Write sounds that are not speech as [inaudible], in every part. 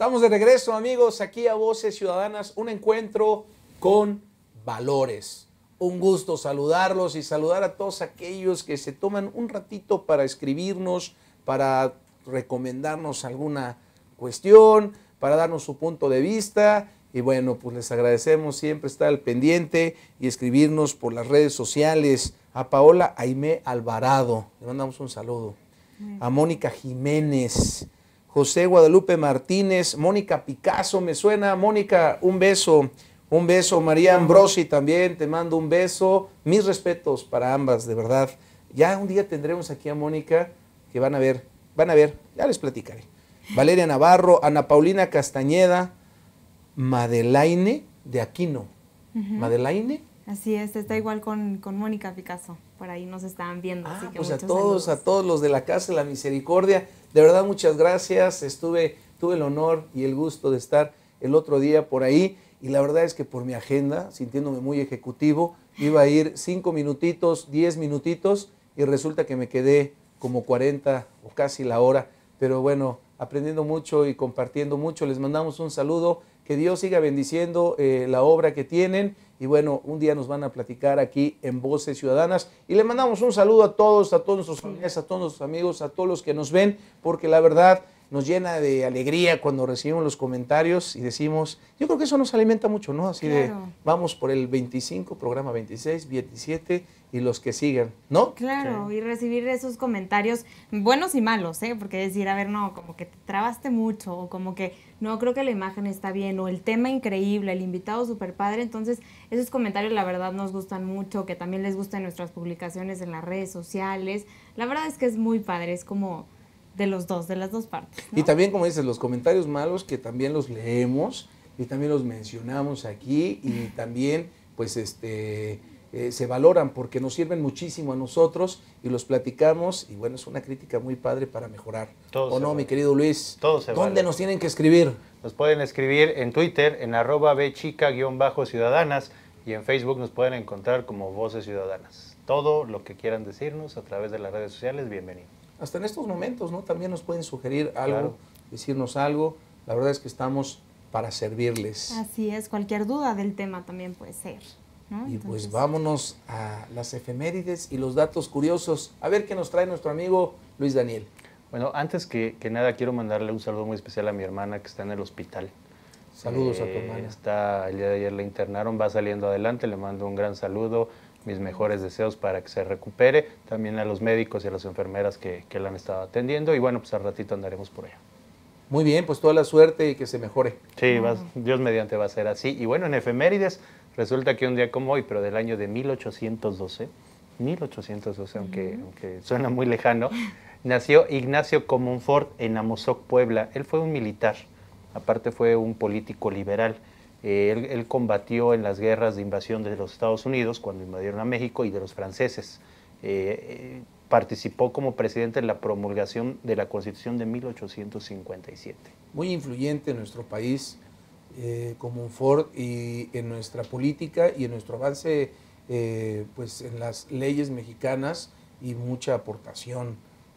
Estamos de regreso amigos aquí a Voces Ciudadanas, un encuentro con valores. Un gusto saludarlos y saludar a todos aquellos que se toman un ratito para escribirnos, para recomendarnos alguna cuestión, para darnos su punto de vista. Y bueno, pues les agradecemos siempre estar al pendiente y escribirnos por las redes sociales. A Paola Aime Alvarado, le mandamos un saludo. A Mónica Jiménez, José Guadalupe Martínez, Mónica Picasso, me suena, Mónica, un beso, un beso, María Ambrosi también, te mando un beso, mis respetos para ambas, de verdad. Ya un día tendremos aquí a Mónica, que van a ver, van a ver, ya les platicaré. Valeria Navarro, Ana Paulina Castañeda, Madelaine de Aquino. Madelaine. Así es, está igual con, con Mónica Picasso por ahí nos estaban viendo. Ah, pues a todos, a todos los de la Casa de la Misericordia, de verdad muchas gracias, estuve, tuve el honor y el gusto de estar el otro día por ahí y la verdad es que por mi agenda, sintiéndome muy ejecutivo, iba a ir cinco minutitos, diez minutitos y resulta que me quedé como 40 o casi la hora, pero bueno, aprendiendo mucho y compartiendo mucho, les mandamos un saludo, que Dios siga bendiciendo eh, la obra que tienen y bueno, un día nos van a platicar aquí en Voces Ciudadanas. Y le mandamos un saludo a todos, a todos nuestros familiares, a todos nuestros amigos, a todos los que nos ven, porque la verdad nos llena de alegría cuando recibimos los comentarios y decimos, yo creo que eso nos alimenta mucho, ¿no? Así de, vamos por el 25, programa 26, 27 y los que sigan, ¿no? Claro, y recibir esos comentarios buenos y malos, ¿eh? Porque decir, a ver, no, como que te trabaste mucho, o como que no creo que la imagen está bien, o el tema increíble, el invitado super padre. Entonces, esos comentarios, la verdad, nos gustan mucho, que también les gustan nuestras publicaciones en las redes sociales. La verdad es que es muy padre, es como de los dos, de las dos partes. Y también, como dices, los comentarios malos que también los leemos y también los mencionamos aquí y también, pues, este, eh, se valoran porque nos sirven muchísimo a nosotros y los platicamos y bueno, es una crítica muy padre para mejorar. ¿O no, mi querido Luis? todos se ¿Dónde nos tienen que escribir? Nos pueden escribir en Twitter, en arroba bchica-ciudadanas y en Facebook nos pueden encontrar como Voces Ciudadanas. Todo lo que quieran decirnos a través de las redes sociales, bienvenido hasta en estos momentos, ¿no? También nos pueden sugerir algo, decirnos algo. La verdad es que estamos para servirles. Así es, cualquier duda del tema también puede ser. Y pues vámonos a las efemérides y los datos curiosos. A ver qué nos trae nuestro amigo Luis Daniel. Bueno, antes que, que nada quiero mandarle un saludo muy especial a mi hermana que está en el hospital. Saludos a tu eh, hermana. Está, el día de ayer la internaron, va saliendo adelante, le mando un gran saludo mis mejores deseos para que se recupere, también a los médicos y a las enfermeras que, que la han estado atendiendo y bueno, pues al ratito andaremos por allá. Muy bien, pues toda la suerte y que se mejore. Sí, Dios mediante va a ser así. Y bueno, en efemérides resulta que un día como hoy, pero del año de 1812, 1812, aunque, suena muy lejano, nació Ignacio Comonfort en Amozoc, Puebla. Él fue un militar, aparte fue un político liberal eh, él, combatió en las guerras de invasión de los Estados Unidos cuando invadieron a México y de los franceses. Eh, eh, participó como presidente en la promulgación de la Constitución de 1857. Muy influyente en nuestro país como un Ford y en nuestra política y en nuestro avance pues en las leyes mexicanas y mucha aportación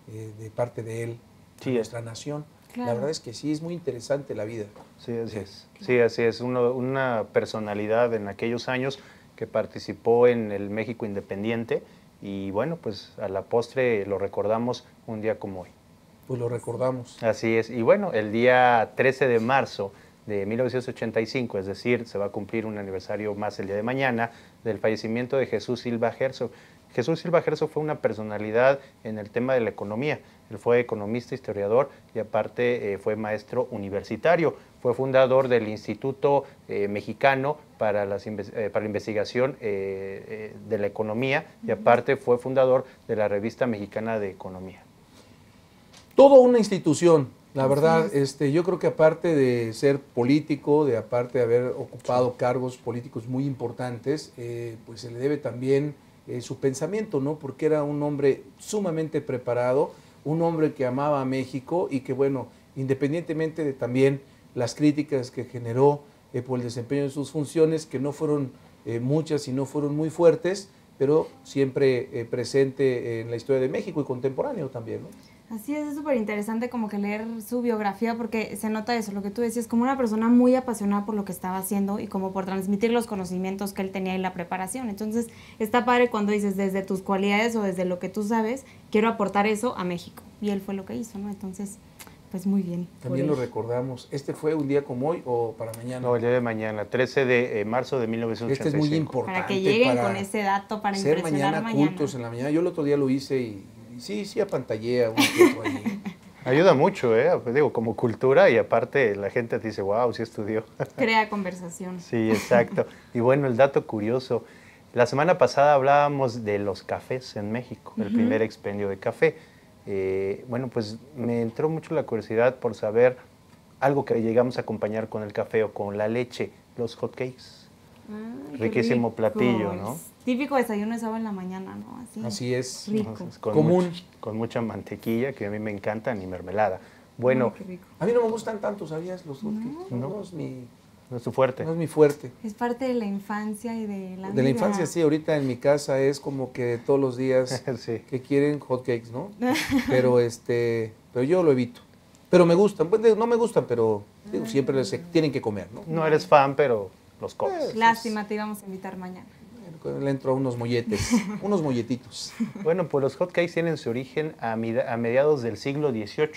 de parte de él a nuestra nación. La verdad es que sí, es muy interesante la vida. Sí, así es. Sí, así es. una personalidad en aquellos años que participó en el México Independiente y bueno, pues a la postre lo recordamos un día como hoy. Pues lo recordamos. Así es. Y bueno, el día 13 de marzo de 1985, es decir, se va a cumplir un aniversario más el día de mañana, del fallecimiento de Jesús Silva Gerso. Jesús Silva Gerso fue una personalidad en el tema de la economía. Él fue economista, historiador y aparte eh, fue maestro universitario. Fue fundador del Instituto eh, Mexicano para, eh, para la Investigación de la Economía y aparte fue fundador de la Revista Mexicana de Economía. Toda una institución la verdad, este, yo creo que aparte de ser político, de aparte de haber ocupado cargos políticos muy importantes, eh, pues se le debe también eh, su pensamiento, ¿no? Porque era un hombre sumamente preparado, un hombre que amaba a México y que, bueno, independientemente de también las críticas que generó eh, por el desempeño de sus funciones, que no fueron muchas y no fueron muy fuertes, pero siempre presente en la historia de México y contemporáneo también, ¿no? Así es, es súper interesante como que leer su biografía porque se nota eso, lo que tú decías, como una persona muy apasionada por lo que estaba haciendo y como por transmitir los conocimientos que él tenía y la preparación. Entonces, está padre cuando dices desde tus cualidades o desde lo que tú sabes, quiero aportar eso a México. Y él fue lo que hizo, ¿no? Entonces, pues muy bien. También lo recordamos. ¿Este fue un día como hoy o para mañana? No, el día de mañana, 13 de eh, marzo de 1985. Este es muy importante. Para que lleguen con ese dato, para impresionar mañana, mañana cultos en la mañana. Yo el otro día lo hice y sí, sí apantallea poco ahí. [laughs] Ayuda mucho, ¿eh? Pues, digo, como cultura y aparte la gente dice, wow, sí estudió. [laughs] Crea conversación. Sí, exacto. Y bueno, el dato curioso, la semana pasada hablábamos de los cafés en México, el primer expendio de café. Eh, bueno, pues me entró mucho la curiosidad por saber algo que llegamos a acompañar con el café o con la leche, los hot cakes. Riquísimo platillo, ¿no? Típico desayuno de sábado en la mañana, ¿no? Así, es. Común. con mucha mantequilla, que a mí me encanta, ni mermelada. Bueno. a mí no me gustan tanto, ¿sabías? Los hotcakes. No. no, es mi... tu fuerte. No es mi fuerte. Es parte de la infancia y de la De la infancia, sí. Ahorita en mi casa es como que todos los días [laughs] que quieren hotcakes, ¿no? [laughs] pero, este, pero yo lo evito. Pero me gustan. Pues, no me gustan, pero siempre les, tienen que comer, ¿no? No eres fan, pero los eh, Lástima, pues, te íbamos a invitar mañana. Le entro unos molletes, [laughs] unos molletitos. Bueno, pues los hotcakes tienen su origen a, mediados del siglo XVIII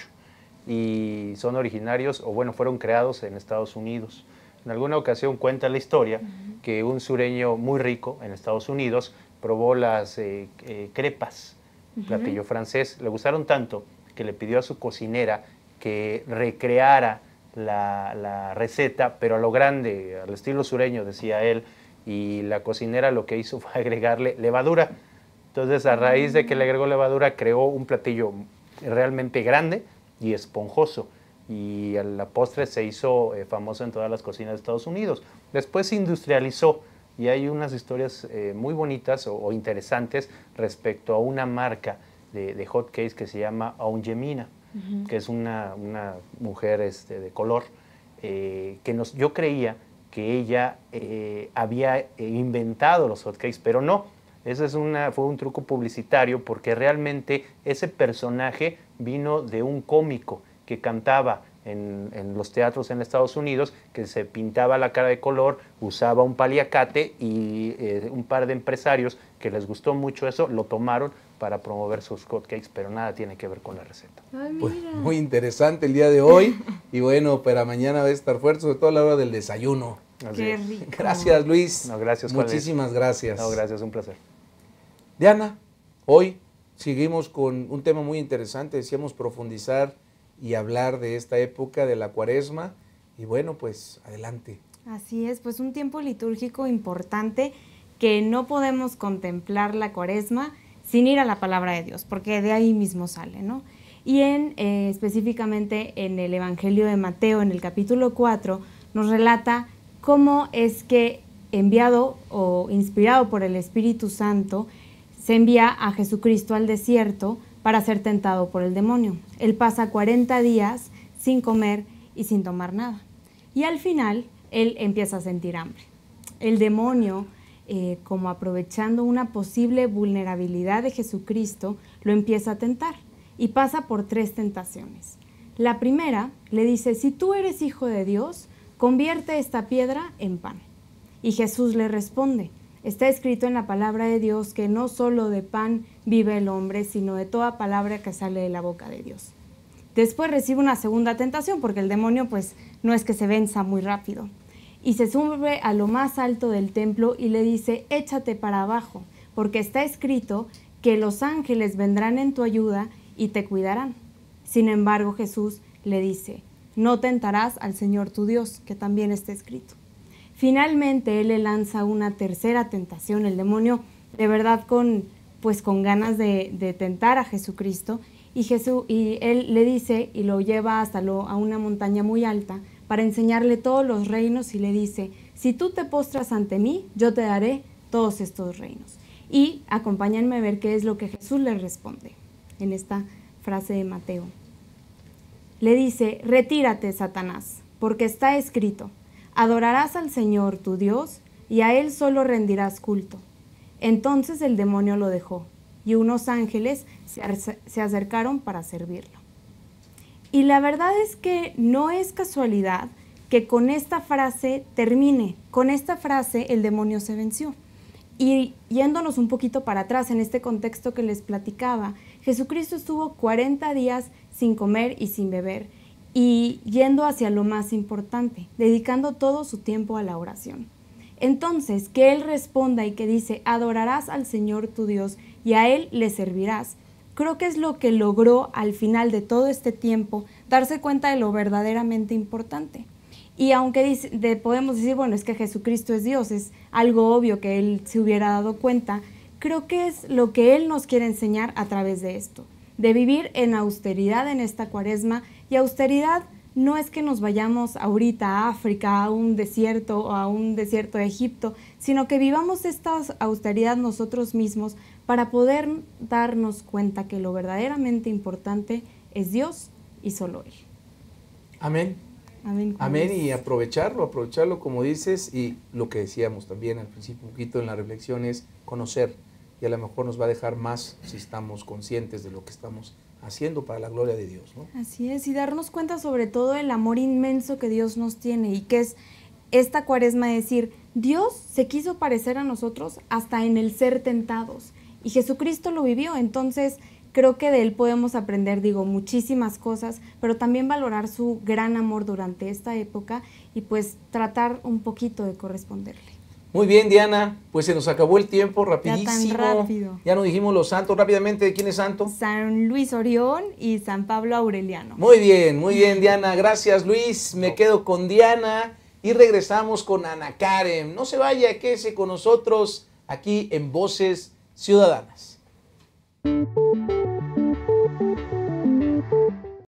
y son originarios, o bueno, fueron creados en Estados Unidos. En alguna ocasión cuenta la historia que un sureño muy rico en Estados Unidos probó las eh, eh, crepas, platillo francés. Le gustaron tanto que le pidió a su cocinera que recreara la, receta, pero a lo grande, al estilo sureño, decía él, y la cocinera lo que hizo [laughs] fue agregarle levadura. Entonces, a raíz de que le agregó levadura, creó un platillo realmente grande y esponjoso. Y la postre se hizo eh, famoso en todas las cocinas de Estados Unidos. Después se industrializó y hay unas historias eh, muy bonitas o, interesantes respecto a una marca de, hot cakes que se llama Ongemina que es una, mujer este, de color, eh, que nos, yo creía que ella eh, había eh, inventado los hotcakes, pero no. Ese es una, fue un truco publicitario porque realmente ese personaje vino de un cómico que cantaba en, los teatros en Estados Unidos, que se pintaba la cara de color, usaba un paliacate y un par de empresarios que les gustó mucho eso, lo tomaron, para promover sus hotcakes, pero nada tiene que ver con la receta. Ah, pues, muy interesante el día de hoy y bueno, para mañana va a estar fuerte, sobre todo a la hora del desayuno. Gracias Luis. No, gracias. Muchísimas gracias. No, gracias, un placer. Diana, hoy seguimos con un tema muy interesante, decíamos profundizar y hablar de esta época de la cuaresma y bueno, pues adelante. Así es, pues un tiempo litúrgico importante que no podemos contemplar la cuaresma sin ir a la palabra de Dios, porque de ahí mismo sale, ¿no? Y en, eh, específicamente en el Evangelio de Mateo, en el capítulo 4, nos relata cómo es que enviado o inspirado por el Espíritu Santo, se envía a Jesucristo al desierto para ser tentado por el demonio. Él pasa 40 días sin comer y sin tomar nada. Y al final, él empieza a sentir hambre. El demonio eh, como aprovechando una posible vulnerabilidad de Jesucristo, lo empieza a tentar y pasa por tres tentaciones. La primera le dice, si tú eres hijo de Dios, convierte esta piedra en pan. Y Jesús le responde, está escrito en la palabra de Dios que no solo de pan vive el hombre, sino de toda palabra que sale de la boca de Dios. Después recibe una segunda tentación porque el demonio pues no es que se venza muy rápido y se sube a lo más alto del templo y le dice, échate para abajo, porque está escrito que los ángeles vendrán en tu ayuda y te cuidarán. Sin embargo, Jesús le dice, no tentarás al Señor tu Dios, que también está escrito. Finalmente, él le lanza una tercera tentación, el demonio, de verdad con, pues, con ganas de, tentar a Jesucristo, y, Jesús, y él le dice y lo lleva hasta lo, a una montaña muy alta, para enseñarle todos los reinos y le dice, si tú te postras ante mí, yo te daré todos estos reinos. Y acompáñenme a ver qué es lo que Jesús le responde en esta frase de Mateo. Le dice, retírate, Satanás, porque está escrito, adorarás al Señor tu Dios y a Él solo rendirás culto. Entonces el demonio lo dejó y unos ángeles se, acercaron para servirlo. Y la verdad es que no es casualidad que con esta frase termine, con esta frase el demonio se venció. Y yéndonos un poquito para atrás en este contexto que les platicaba, Jesucristo estuvo 40 días sin comer y sin beber y yendo hacia lo más importante, dedicando todo su tiempo a la oración. Entonces, que Él responda y que dice, adorarás al Señor tu Dios y a Él le servirás creo que es lo que logró al final de todo este tiempo darse cuenta de lo verdaderamente importante. Y aunque podemos decir, bueno, es que Jesucristo es Dios, es algo obvio que él se hubiera dado cuenta, creo que es lo que él nos quiere enseñar a través de esto, de vivir en austeridad en esta cuaresma y austeridad no es que nos vayamos ahorita a África, a un desierto o a un desierto de Egipto, sino que vivamos esta austeridad nosotros mismos para poder darnos cuenta que lo verdaderamente importante es Dios y solo Él. Amén. Amén. Amén y pues, aprovecharlo, aprovecharlo como dices y lo que decíamos también al principio un poquito en la reflexión es conocer y a lo mejor nos va a dejar más si estamos conscientes de lo que estamos haciendo para la gloria de Dios. Así es, y darnos cuenta sobre todo el amor inmenso que Dios nos tiene y que es esta cuaresma decir, Dios se quiso parecer a nosotros hasta en el ser tentados y Jesucristo lo vivió, entonces creo que de él podemos aprender, digo, muchísimas cosas, pero también valorar su gran amor durante esta época y pues tratar un poquito de corresponderle. Muy bien, Diana. Pues se nos acabó el tiempo rapidísimo. Ya, tan rápido. ya nos dijimos los santos. Rápidamente, ¿quién es santo? San Luis Orión y San Pablo Aureliano. Muy bien, muy bien, Diana. Gracias, Luis. Me quedo con Diana y regresamos con Ana Karen. No se vaya, quédese con nosotros aquí en Voces Ciudadanas.